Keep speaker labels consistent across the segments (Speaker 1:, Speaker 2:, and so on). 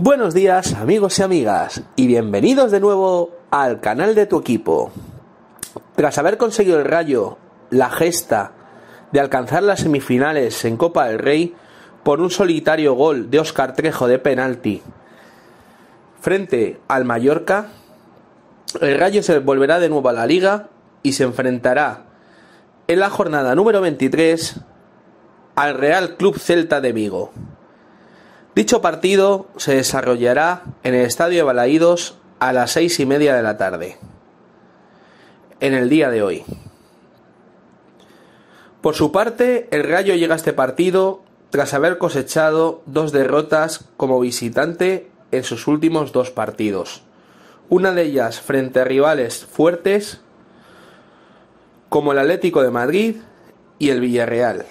Speaker 1: Buenos días amigos y amigas y bienvenidos de nuevo al canal de tu equipo. Tras haber conseguido el rayo, la gesta de alcanzar las semifinales en Copa del Rey por un solitario gol de Oscar Trejo de penalti frente al Mallorca, el rayo se volverá de nuevo a la liga y se enfrentará en la jornada número 23 al Real Club Celta de Vigo. Dicho partido se desarrollará en el Estadio de Balaídos a las seis y media de la tarde, en el día de hoy. Por su parte, el Rayo llega a este partido tras haber cosechado dos derrotas como visitante en sus últimos dos partidos. Una de ellas frente a rivales fuertes como el Atlético de Madrid y el Villarreal.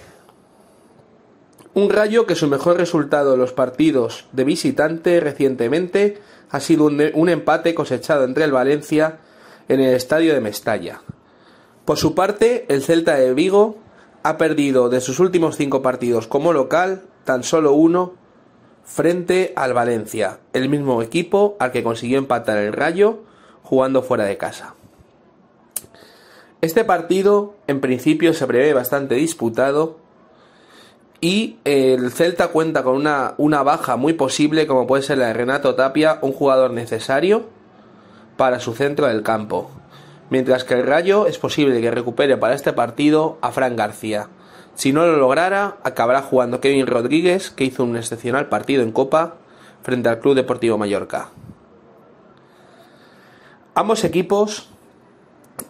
Speaker 1: Un Rayo que su mejor resultado en los partidos de visitante recientemente ha sido un, empate cosechado entre el Valencia en el estadio de Mestalla. Por su parte, el Celta de Vigo ha perdido de sus últimos cinco partidos como local tan solo uno frente al Valencia, el mismo equipo al que consiguió empatar el Rayo jugando fuera de casa. Este partido en principio se prevé bastante disputado y eh, el Celta cuenta con una, baja muy posible, como puede ser la de Renato Tapia, un jugador necesario para su centro del campo. Mientras que el Rayo es posible que recupere para este partido a Fran García. Si no lo lograra, acabará jugando Kevin Rodríguez, que hizo un excepcional partido en Copa frente al Club Deportivo Mallorca. Ambos equipos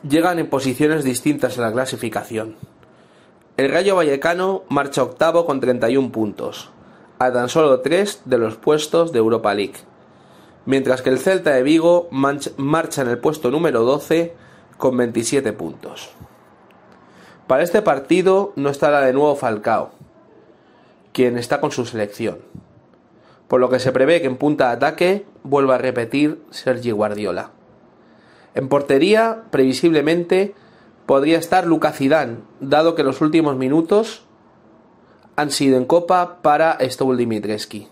Speaker 1: llegan en posiciones distintas en la clasificación. El Gallo Vallecano marcha octavo con 31 puntos, a tan solo 3 de los puestos de Europa League, mientras que el Celta de Vigo marcha en el puesto número 12 con 27 puntos. Para este partido no estará de nuevo Falcao, quien está con su selección, por lo que se prevé que en punta de ataque vuelva a repetir Sergi Guardiola. En portería, previsiblemente, podría estar Lucas dado que los últimos minutos han sido en copa para Stoul dimitrescu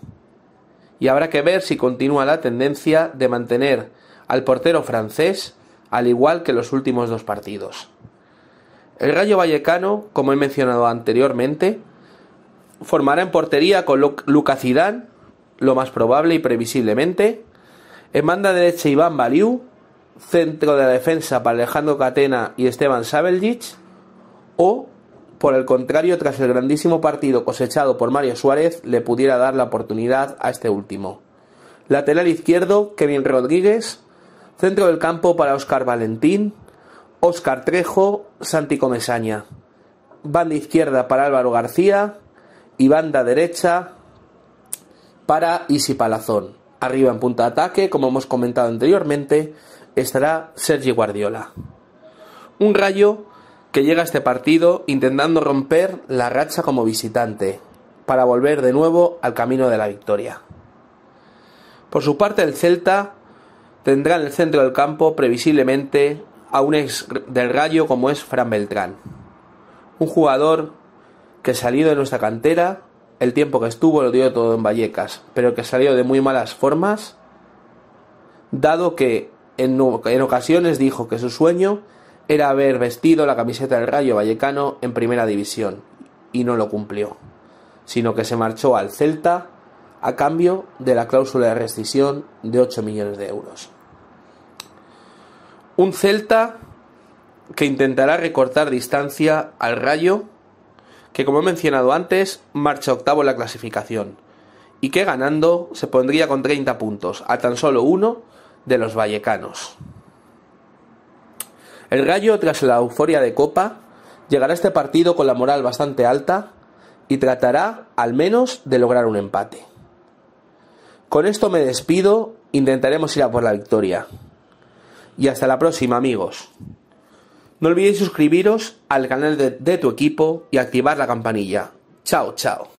Speaker 1: Y habrá que ver si continúa la tendencia de mantener al portero francés al igual que los últimos dos partidos. El Rayo Vallecano, como he mencionado anteriormente, formará en portería con Lucas lo más probable y previsiblemente, en banda derecha Iván Baliu, centro de la defensa para Alejandro Catena y Esteban Sabeljic, o por el contrario, tras el grandísimo partido cosechado por Mario Suárez, le pudiera dar la oportunidad a este último. Lateral izquierdo, Kevin Rodríguez, centro del campo para Óscar Valentín, Óscar Trejo, Santi Comesaña. Banda izquierda para Álvaro García y banda derecha para Isi Palazón. Arriba en punta de ataque, como hemos comentado anteriormente, estará Sergi Guardiola. Un rayo que llega a este partido intentando romper la racha como visitante, para volver de nuevo al camino de la victoria. Por su parte, el Celta tendrá en el centro del campo previsiblemente a un ex del Rayo como es Fran Beltrán, un jugador que salido de nuestra cantera el tiempo que estuvo lo dio todo en Vallecas, pero que salió de muy malas formas, dado que en, ocasiones dijo que su sueño era haber vestido la camiseta del Rayo Vallecano en primera división, y no lo cumplió, sino que se marchó al Celta a cambio de la cláusula de rescisión de 8 millones de euros. Un Celta que intentará recortar distancia al Rayo que como he mencionado antes, marcha octavo en la clasificación, y que ganando se pondría con 30 puntos, a tan solo uno de los vallecanos. El Rayo, tras la euforia de Copa, llegará a este partido con la moral bastante alta y tratará, al menos, de lograr un empate. Con esto me despido, intentaremos ir a por la victoria. Y hasta la próxima, amigos. No olvidéis suscribiros al canal de, de tu equipo y activar la campanilla. Chao, chao.